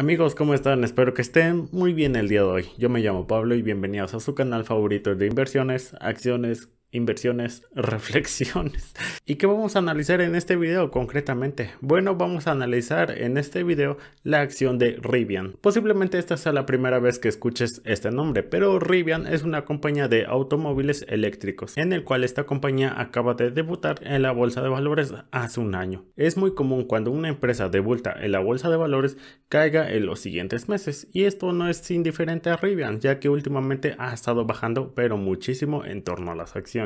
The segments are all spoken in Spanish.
Amigos, ¿cómo están? Espero que estén muy bien el día de hoy. Yo me llamo Pablo y bienvenidos a su canal favorito de inversiones, acciones, inversiones, reflexiones. ¿Y qué vamos a analizar en este video concretamente? Bueno, vamos a analizar en este video la acción de Rivian. Posiblemente esta sea la primera vez que escuches este nombre, pero Rivian es una compañía de automóviles eléctricos, en el cual esta compañía acaba de debutar en la bolsa de valores hace un año. Es muy común cuando una empresa debuta en la bolsa de valores caiga en los siguientes meses, y esto no es indiferente a Rivian, ya que últimamente ha estado bajando pero muchísimo en torno a las acciones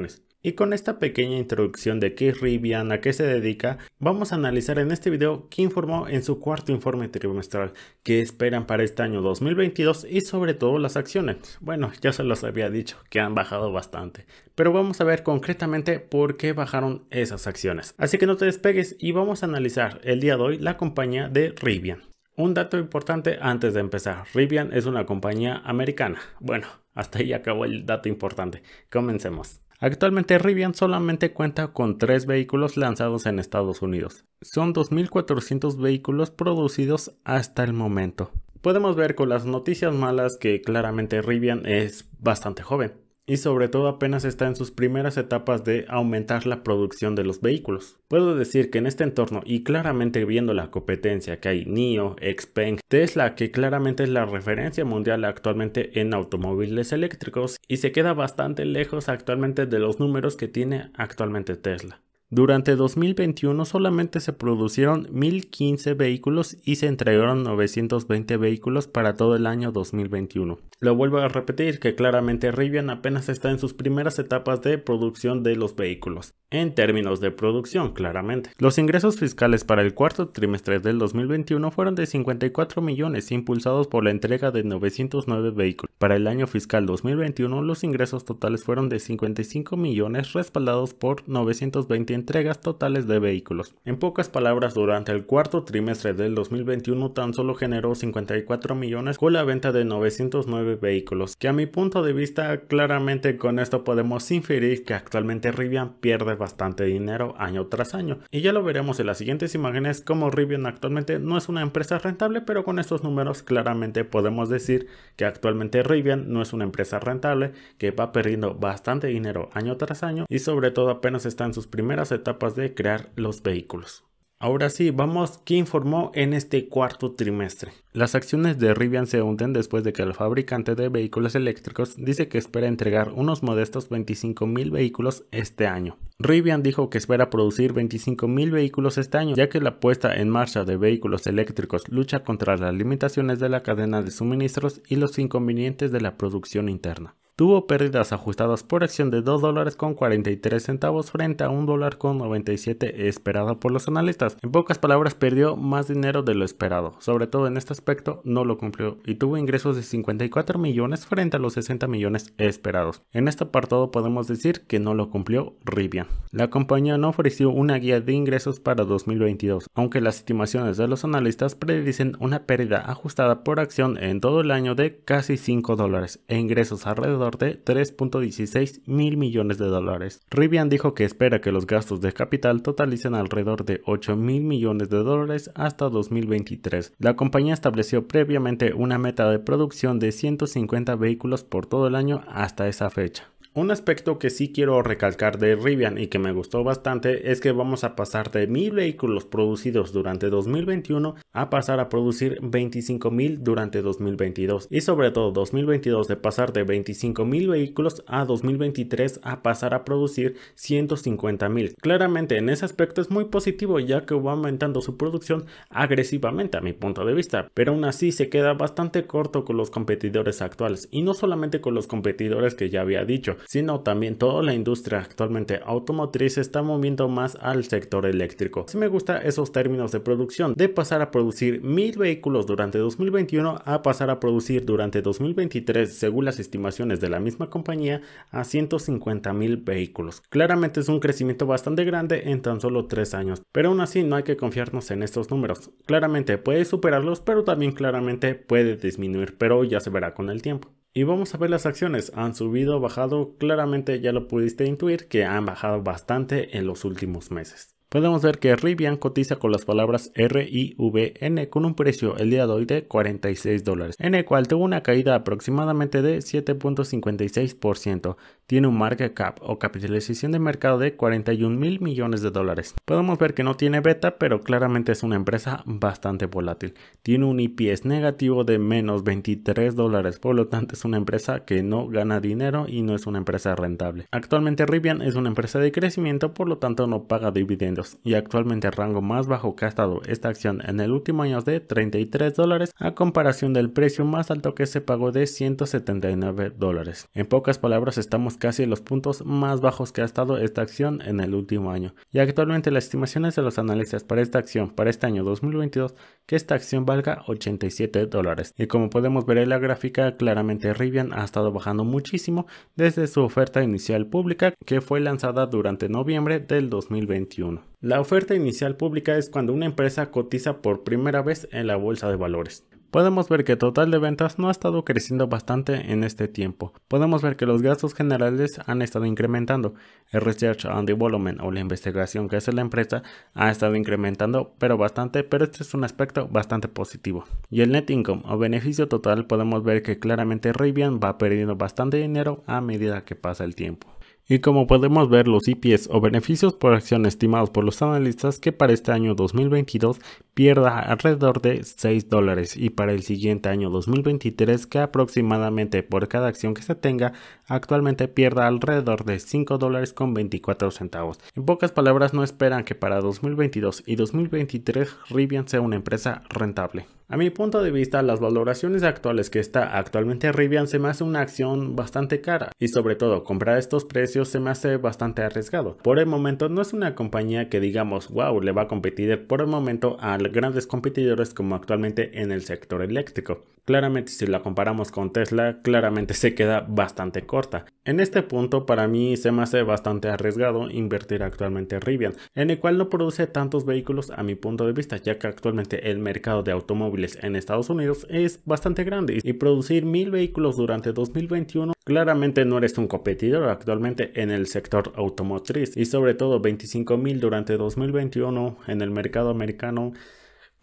y con esta pequeña introducción de qué es Rivian, a qué se dedica, vamos a analizar en este video qué informó en su cuarto informe trimestral, qué esperan para este año 2022 y sobre todo las acciones. Bueno, ya se los había dicho que han bajado bastante, pero vamos a ver concretamente por qué bajaron esas acciones. Así que no te despegues y vamos a analizar el día de hoy la compañía de Rivian. Un dato importante antes de empezar, Rivian es una compañía americana. Bueno, hasta ahí acabó el dato importante. Comencemos. Actualmente Rivian solamente cuenta con tres vehículos lanzados en Estados Unidos. Son 2.400 vehículos producidos hasta el momento. Podemos ver con las noticias malas que claramente Rivian es bastante joven y sobre todo apenas está en sus primeras etapas de aumentar la producción de los vehículos. Puedo decir que en este entorno y claramente viendo la competencia que hay NIO, Xpeng, Tesla que claramente es la referencia mundial actualmente en automóviles eléctricos y se queda bastante lejos actualmente de los números que tiene actualmente Tesla. Durante 2021 solamente se producieron 1.015 vehículos y se entregaron 920 vehículos para todo el año 2021. Lo vuelvo a repetir que claramente Rivian apenas está en sus primeras etapas de producción de los vehículos, en términos de producción claramente. Los ingresos fiscales para el cuarto trimestre del 2021 fueron de 54 millones impulsados por la entrega de 909 vehículos. Para el año fiscal 2021 los ingresos totales fueron de 55 millones respaldados por 920 entregas totales de vehículos. En pocas palabras, durante el cuarto trimestre del 2021 tan solo generó 54 millones con la venta de 909 vehículos, que a mi punto de vista claramente con esto podemos inferir que actualmente Rivian pierde bastante dinero año tras año. Y ya lo veremos en las siguientes imágenes como Rivian actualmente no es una empresa rentable, pero con estos números claramente podemos decir que actualmente Rivian no es una empresa rentable, que va perdiendo bastante dinero año tras año y sobre todo apenas está en sus primeras etapas de crear los vehículos. Ahora sí, vamos qué informó en este cuarto trimestre. Las acciones de Rivian se hunden después de que el fabricante de vehículos eléctricos dice que espera entregar unos modestos 25.000 vehículos este año. Rivian dijo que espera producir 25.000 vehículos este año, ya que la puesta en marcha de vehículos eléctricos lucha contra las limitaciones de la cadena de suministros y los inconvenientes de la producción interna tuvo pérdidas ajustadas por acción de 2 dólares con 43 centavos frente a 1 dólar con 97 esperado por los analistas. En pocas palabras, perdió más dinero de lo esperado, sobre todo en este aspecto no lo cumplió y tuvo ingresos de 54 millones frente a los 60 millones esperados. En este apartado podemos decir que no lo cumplió Rivian. La compañía no ofreció una guía de ingresos para 2022, aunque las estimaciones de los analistas predicen una pérdida ajustada por acción en todo el año de casi 5 dólares e ingresos alrededor de 3.16 mil millones de dólares. Rivian dijo que espera que los gastos de capital totalicen alrededor de 8 mil millones de dólares hasta 2023. La compañía estableció previamente una meta de producción de 150 vehículos por todo el año hasta esa fecha. Un aspecto que sí quiero recalcar de Rivian y que me gustó bastante es que vamos a pasar de mil vehículos producidos durante 2021 a pasar a producir 25000 durante 2022 y sobre todo 2022 de pasar de 25000 vehículos a 2023 a pasar a producir 150000. Claramente en ese aspecto es muy positivo ya que va aumentando su producción agresivamente a mi punto de vista, pero aún así se queda bastante corto con los competidores actuales y no solamente con los competidores que ya había dicho, sino también toda la industria actualmente automotriz se está moviendo más al sector eléctrico. Si me gusta esos términos de producción, de pasar a producir mil vehículos durante 2021 a pasar a producir durante 2023, según las estimaciones de la misma compañía, a 150 mil vehículos. Claramente es un crecimiento bastante grande en tan solo tres años, pero aún así no hay que confiarnos en estos números. Claramente puede superarlos, pero también claramente puede disminuir, pero ya se verá con el tiempo. Y vamos a ver las acciones, han subido, bajado, claramente ya lo pudiste intuir que han bajado bastante en los últimos meses podemos ver que Rivian cotiza con las palabras RIVN con un precio el día de hoy de 46 dólares, en el cual tuvo una caída aproximadamente de 7.56%. Tiene un market cap o capitalización de mercado de 41 mil millones de dólares. Podemos ver que no tiene beta, pero claramente es una empresa bastante volátil. Tiene un IPS negativo de menos 23 dólares, por lo tanto es una empresa que no gana dinero y no es una empresa rentable. Actualmente Rivian es una empresa de crecimiento, por lo tanto no paga dividendos y actualmente el rango más bajo que ha estado esta acción en el último año es de 33 dólares a comparación del precio más alto que se pagó de 179 dólares. En pocas palabras estamos casi en los puntos más bajos que ha estado esta acción en el último año y actualmente las estimaciones de los analistas para esta acción para este año 2022 que esta acción valga 87 dólares y como podemos ver en la gráfica claramente Rivian ha estado bajando muchísimo desde su oferta inicial pública que fue lanzada durante noviembre del 2021. La oferta inicial pública es cuando una empresa cotiza por primera vez en la bolsa de valores. Podemos ver que total de ventas no ha estado creciendo bastante en este tiempo. Podemos ver que los gastos generales han estado incrementando. El Research and Development o la investigación que hace la empresa ha estado incrementando, pero bastante, pero este es un aspecto bastante positivo. Y el Net Income o beneficio total podemos ver que claramente Rivian va perdiendo bastante dinero a medida que pasa el tiempo. Y como podemos ver, los IPs o beneficios por acción estimados por los analistas que para este año 2022 pierda alrededor de 6 dólares y para el siguiente año 2023 que aproximadamente por cada acción que se tenga actualmente pierda alrededor de 5 dólares con 24 centavos. En pocas palabras, no esperan que para 2022 y 2023 Rivian sea una empresa rentable. A mi punto de vista, las valoraciones actuales que está actualmente Rivian se me hace una acción bastante cara y sobre todo comprar estos precios se me hace bastante arriesgado. Por el momento no es una compañía que digamos, wow, le va a competir por el momento a grandes competidores como actualmente en el sector eléctrico. Claramente si la comparamos con Tesla, claramente se queda bastante corta. En este punto para mí se me hace bastante arriesgado invertir actualmente en Rivian, en el cual no produce tantos vehículos a mi punto de vista, ya que actualmente el mercado de automóviles en Estados Unidos es bastante grande y producir mil vehículos durante 2021 Claramente no eres un competidor actualmente en el sector automotriz y sobre todo 25 mil durante 2021 en el mercado americano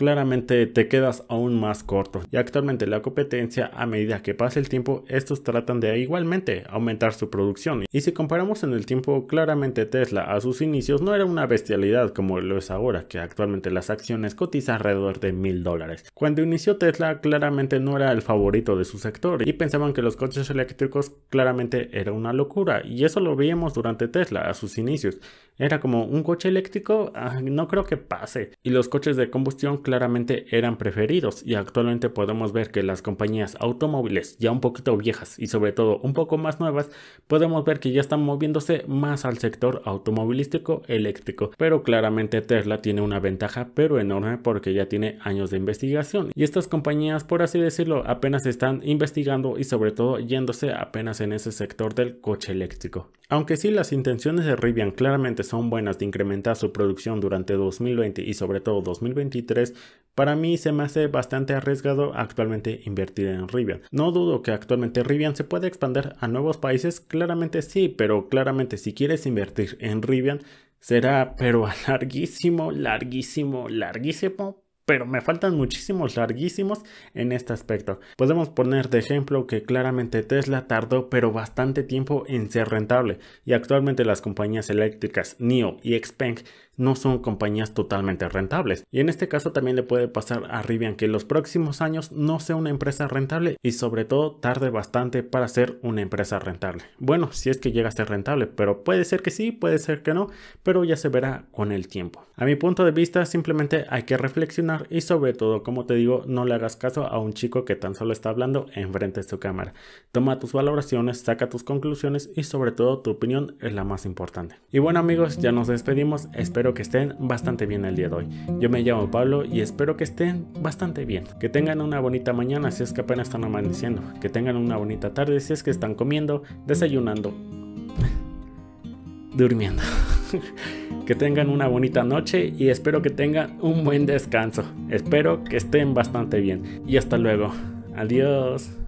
claramente te quedas aún más corto. Y actualmente la competencia, a medida que pasa el tiempo, estos tratan de igualmente aumentar su producción. Y si comparamos en el tiempo, claramente Tesla a sus inicios no era una bestialidad como lo es ahora, que actualmente las acciones cotizan alrededor de mil dólares. Cuando inició Tesla, claramente no era el favorito de su sector y pensaban que los coches eléctricos claramente era una locura. Y eso lo vimos durante Tesla a sus inicios. Era como un coche eléctrico, ah, no creo que pase. Y los coches de combustión claramente eran preferidos y actualmente podemos ver que las compañías automóviles ya un poquito viejas y sobre todo un poco más nuevas, podemos ver que ya están moviéndose más al sector automovilístico eléctrico. Pero claramente Tesla tiene una ventaja pero enorme porque ya tiene años de investigación y estas compañías por así decirlo apenas están investigando y sobre todo yéndose apenas en ese sector del coche eléctrico. Aunque sí las intenciones de Rivian claramente son buenas de incrementar su producción durante 2020 y sobre todo 2023, para mí se me hace bastante arriesgado actualmente invertir en Rivian. No dudo que actualmente Rivian se puede expandir a nuevos países, claramente sí, pero claramente si quieres invertir en Rivian será pero a larguísimo, larguísimo, larguísimo pero me faltan muchísimos larguísimos en este aspecto. Podemos poner de ejemplo que claramente Tesla tardó pero bastante tiempo en ser rentable y actualmente las compañías eléctricas NIO y Xpeng no son compañías totalmente rentables. Y en este caso también le puede pasar a Rivian que en los próximos años no sea una empresa rentable y sobre todo tarde bastante para ser una empresa rentable. Bueno, si es que llega a ser rentable, pero puede ser que sí, puede ser que no, pero ya se verá con el tiempo. A mi punto de vista simplemente hay que reflexionar y sobre todo, como te digo, no le hagas caso a un chico que tan solo está hablando enfrente de su cámara. Toma tus valoraciones, saca tus conclusiones y sobre todo tu opinión es la más importante. Y bueno amigos, ya nos despedimos, espero que estén bastante bien el día de hoy. Yo me llamo Pablo y espero que estén bastante bien. Que tengan una bonita mañana si es que apenas están amaneciendo, que tengan una bonita tarde si es que están comiendo, desayunando, durmiendo. que tengan una bonita noche y espero que tengan un buen descanso. Espero que estén bastante bien. Y hasta luego. Adiós.